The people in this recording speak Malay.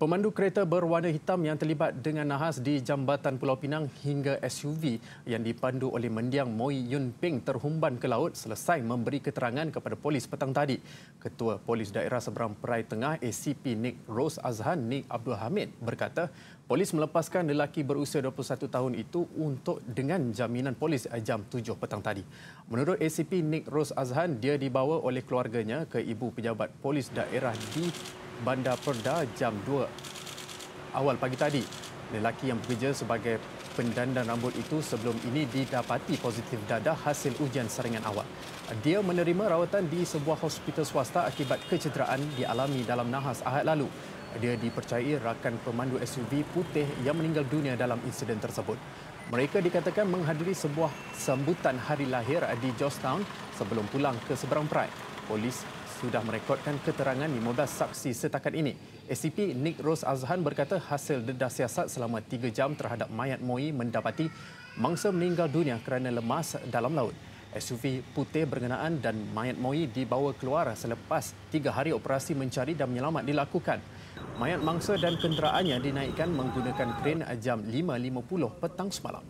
Pemandu kereta berwarna hitam yang terlibat dengan nahas di jambatan Pulau Pinang hingga SUV yang dipandu oleh mendiang Moi Yun Ping terhumban ke laut selesai memberi keterangan kepada polis petang tadi. Ketua Polis Daerah Seberang Perai Tengah ACP Nick Rose Azhan Nick Abdul Hamid berkata polis melepaskan lelaki berusia 21 tahun itu untuk dengan jaminan polis jam 7 petang tadi. Menurut ACP Nick Rose Azhan, dia dibawa oleh keluarganya ke ibu pejabat polis daerah di Bandar Perda jam 2 awal pagi tadi. Lelaki yang bekerja sebagai pendandan rambut itu sebelum ini didapati positif dadah hasil ujian saringan awal. Dia menerima rawatan di sebuah hospital swasta akibat kecederaan dialami dalam nahas ahad lalu. Dia dipercayai rakan pemandu SUV putih yang meninggal dunia dalam insiden tersebut. Mereka dikatakan menghadiri sebuah sambutan hari lahir di Georgetown sebelum pulang ke seberang Perai. Polis sudah merekodkan keterangan 15 saksi setakat ini. SCP Nick Rose Azhan berkata hasil dedah siasat selama 3 jam terhadap mayat Moi mendapati mangsa meninggal dunia kerana lemas dalam laut. SUV putih berkenaan dan mayat Moi dibawa keluar selepas 3 hari operasi mencari dan menyelamat dilakukan. Mayat mangsa dan kenderaannya dinaikkan menggunakan kren jam 5.50 petang semalam.